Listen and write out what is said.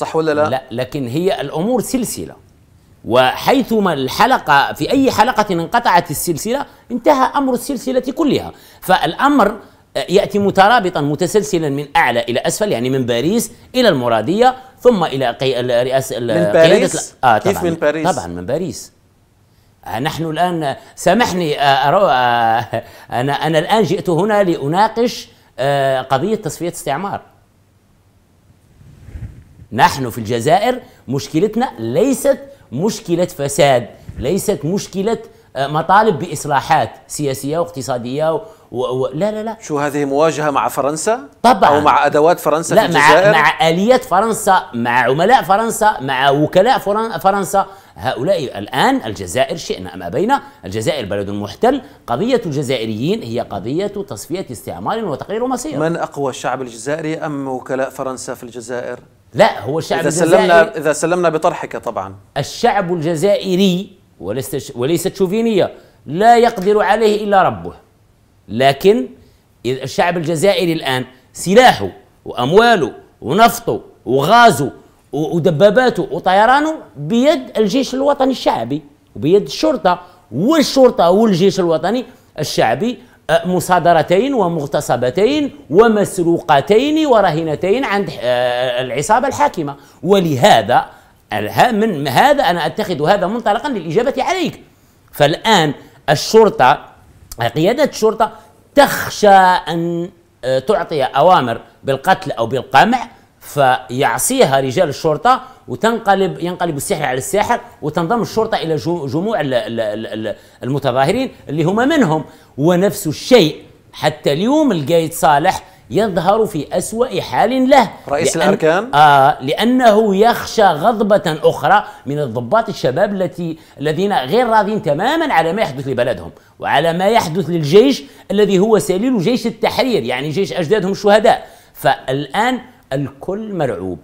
صح ولا لا؟ لا لكن هي الأمور سلسلة وحيثما الحلقة في أي حلقة انقطعت السلسلة انتهى أمر السلسلة كلها فالأمر آه، يأتي مترابطا متسلسلا من أعلى إلى أسفل يعني من باريس إلى المرادية ثم إلى قي... الرئاسة من باريس؟ آه طبعًا كيف من باريس؟ طبعا من باريس آه، نحن الآن سامحني آه، أرو... أنا أنا الآن جئت هنا لأناقش قضية تصفية استعمار نحن في الجزائر مشكلتنا ليست مشكلة فساد ليست مشكلة آه، مطالب بإصلاحات سياسية واقتصادية و... و... لا لا لا شو هذه مواجهة مع فرنسا؟ طبعا أو مع أدوات فرنسا لا في الجزائر؟ مع, مع آليات فرنسا مع عملاء فرنسا مع وكلاء فرنسا هؤلاء الآن الجزائر شئنا أم أبينا الجزائر بلد محتل قضية الجزائريين هي قضية تصفية استعمار وتقرير مصير من أقوى الشعب الجزائري أم وكلاء فرنسا في الجزائر؟ لا هو الشعب إذا الجزائري سلمنا إذا سلمنا بطرحك طبعا الشعب الجزائري وليس وليست شوفينية لا يقدر عليه إلا ربه لكن الشعب الجزائري الآن سلاحه وأمواله ونفطه وغازه ودباباته وطيرانه بيد الجيش الوطني الشعبي وبيد الشرطة والشرطة والجيش الوطني الشعبي أه، مصادرتين ومغتصبتين ومسروقتين ورهنتين عند أه، العصابة الحاكمة ولهذا من هذا أنا أتخذ هذا منطلقا للإجابة عليك فالآن الشرطة قيادة الشرطة تخشى أن أه، تعطي أوامر بالقتل أو بالقمع فيعصيها رجال الشرطه وتنقلب ينقلب السحر على الساحر وتنضم الشرطه الى جموع المتظاهرين اللي هما منهم ونفس الشيء حتى اليوم القايد صالح يظهر في أسوأ حال له رئيس لأن الأركان آه لأنه يخشى غضبة أخرى من الضباط الشباب التي الذين غير راضين تماما على ما يحدث لبلدهم وعلى ما يحدث للجيش الذي هو سليل جيش التحرير يعني جيش أجدادهم الشهداء فالآن الكل مرعوب